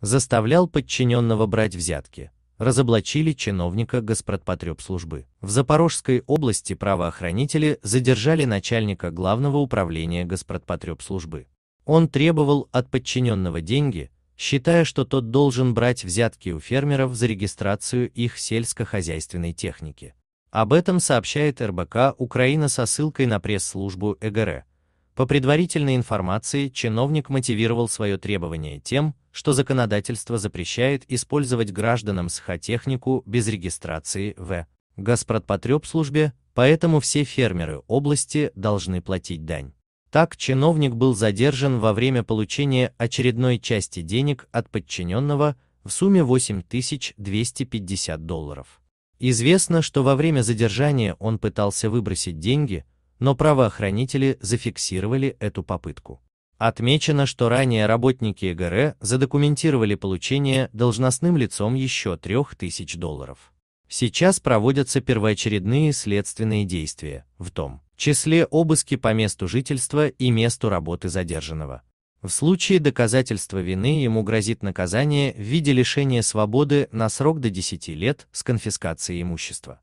заставлял подчиненного брать взятки. Разоблачили чиновника госпродпотребслужбы. В Запорожской области правоохранители задержали начальника главного управления госпродпотребслужбы. Он требовал от подчиненного деньги, считая, что тот должен брать взятки у фермеров за регистрацию их сельскохозяйственной техники. Об этом сообщает РБК Украина со ссылкой на пресс-службу ЭГР. По предварительной информации, чиновник мотивировал свое требование тем, что законодательство запрещает использовать гражданам схотехнику без регистрации в Госпродпотребслужбе, поэтому все фермеры области должны платить дань. Так чиновник был задержан во время получения очередной части денег от подчиненного в сумме 8250 долларов. Известно, что во время задержания он пытался выбросить деньги, но правоохранители зафиксировали эту попытку. Отмечено, что ранее работники ЭГР задокументировали получение должностным лицом еще 3000 долларов. Сейчас проводятся первоочередные следственные действия, в том числе обыски по месту жительства и месту работы задержанного. В случае доказательства вины ему грозит наказание в виде лишения свободы на срок до 10 лет с конфискацией имущества.